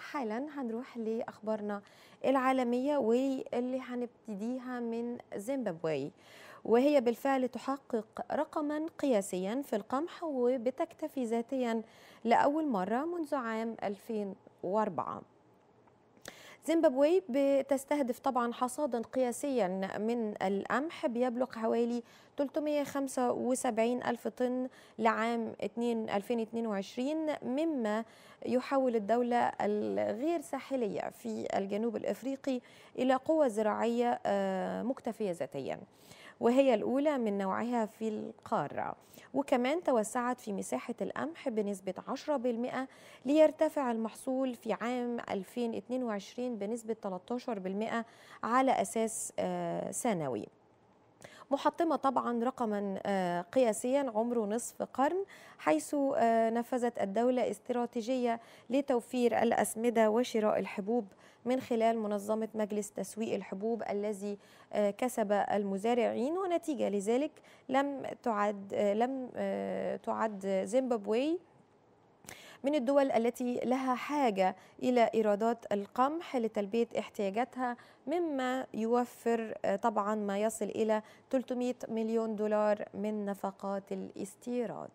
حالا هنروح لاخبارنا العالميه واللي هنبتديها من زيمبابوي وهي بالفعل تحقق رقما قياسيا في القمح وبتكتفي ذاتيا لاول مره منذ عام 2004 زيمبابوي بتستهدف طبعا حصادا قياسيا من القمح بيبلغ حوالي 375 ألف طن لعام 2022 مما يحول الدولة الغير ساحلية في الجنوب الإفريقي إلى قوة زراعية آه، مكتفية ذاتيا وهي الأولى من نوعها في القارة وكمان توسعت في مساحة القمح بنسبة 10% ليرتفع المحصول في عام 2022 بنسبة 13% على أساس آه، سنوي محطمة طبعا رقما آه، قياسيا عمره نصف قرن حيث آه، نفذت الدولة استراتيجية لتوفير الأسمدة وشراء الحبوب من خلال منظمة مجلس تسويق الحبوب الذي آه، كسب المزارعين ونتيجة لذلك لم تعد لم تعد زيمبابوي من الدول التي لها حاجة إلى إيرادات القمح لتلبية احتياجاتها مما يوفر آه، طبعا ما يصل إلى 300 مليون دولار من نفقات الاستيراد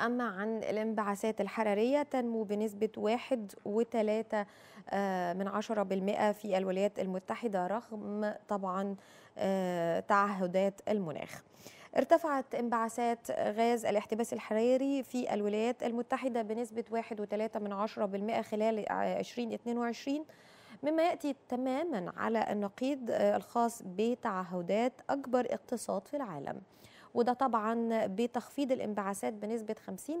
أما عن الانبعاثات الحرارية تنمو بنسبة 1.3% آه، من بالمئة في الولايات المتحدة رغم طبعا آه، تعهدات المناخ. ارتفعت انبعاثات غاز الاحتباس الحراري في الولايات المتحدة بنسبة 1.3% خلال 2022 مما يأتي تماما على النقيض آه، الخاص بتعهدات أكبر اقتصاد في العالم وده طبعا بتخفيض الانبعاثات بنسبة 50%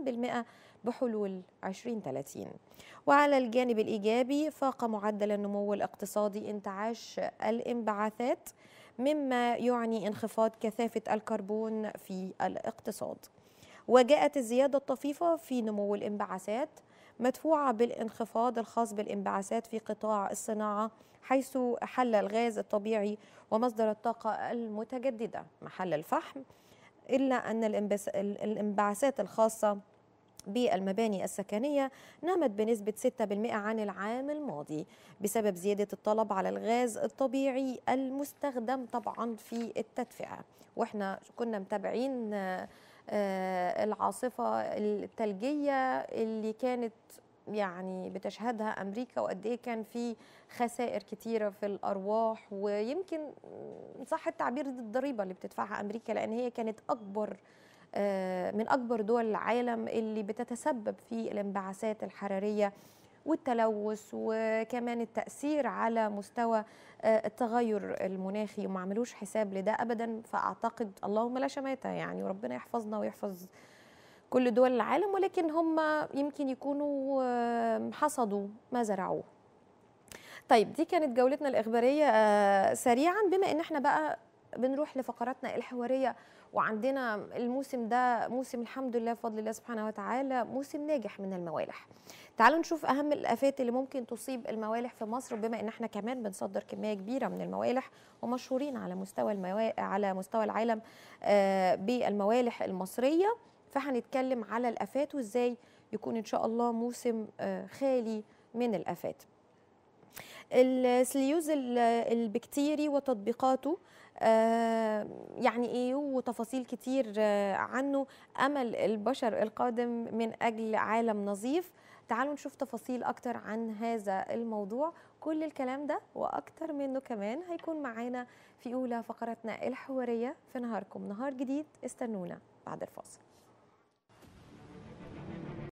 بحلول 2030 وعلى الجانب الإيجابي فاق معدل النمو الاقتصادي انتعاش الانبعاثات مما يعني انخفاض كثافة الكربون في الاقتصاد وجاءت الزيادة الطفيفة في نمو الانبعاثات مدفوعة بالانخفاض الخاص بالانبعاثات في قطاع الصناعة حيث حل الغاز الطبيعي ومصدر الطاقة المتجددة محل الفحم إلا أن الانبعاثات الخاصة بالمباني السكنية نامت بنسبة 6% عن العام الماضي بسبب زيادة الطلب على الغاز الطبيعي المستخدم طبعا في التدفئة وإحنا كنا متابعين آه، العاصفة الثلجية اللي كانت يعني بتشهدها امريكا وقد ايه كان في خسائر كتيره في الارواح ويمكن صح التعبير دي الضريبه اللي بتدفعها امريكا لان هي كانت اكبر آه، من أكبر دول العالم اللي بتتسبب في الانبعاثات الحرارية والتلوث وكمان التأثير على مستوى آه، التغير المناخي وما عملوش حساب لده أبدا فأعتقد اللهم لا شماتة يعني وربنا يحفظنا ويحفظ كل دول العالم ولكن هم يمكن يكونوا آه، حصدوا ما زرعوه طيب دي كانت جولتنا الإخبارية سريعا بما إن احنا بقى بنروح لفقراتنا الحواريه وعندنا الموسم ده موسم الحمد لله بفضل الله سبحانه وتعالى موسم ناجح من الموالح تعالوا نشوف اهم الافات اللي ممكن تصيب الموالح في مصر بما ان احنا كمان بنصدر كميه كبيره من الموالح ومشهورين على مستوى الموا... على مستوى العالم آه، بالموالح المصريه فهنتكلم على الافات وازاي يكون ان شاء الله موسم آه، خالي من الافات السليوز البكتيري وتطبيقاته آه، يعني ايه وتفاصيل كتير آه، عنه امل البشر القادم من اجل عالم نظيف تعالوا نشوف تفاصيل اكتر عن هذا الموضوع كل الكلام ده واكتر منه كمان هيكون معانا في اولى فقرتنا الحواريه في نهاركم نهار جديد استنونا بعد الفاصل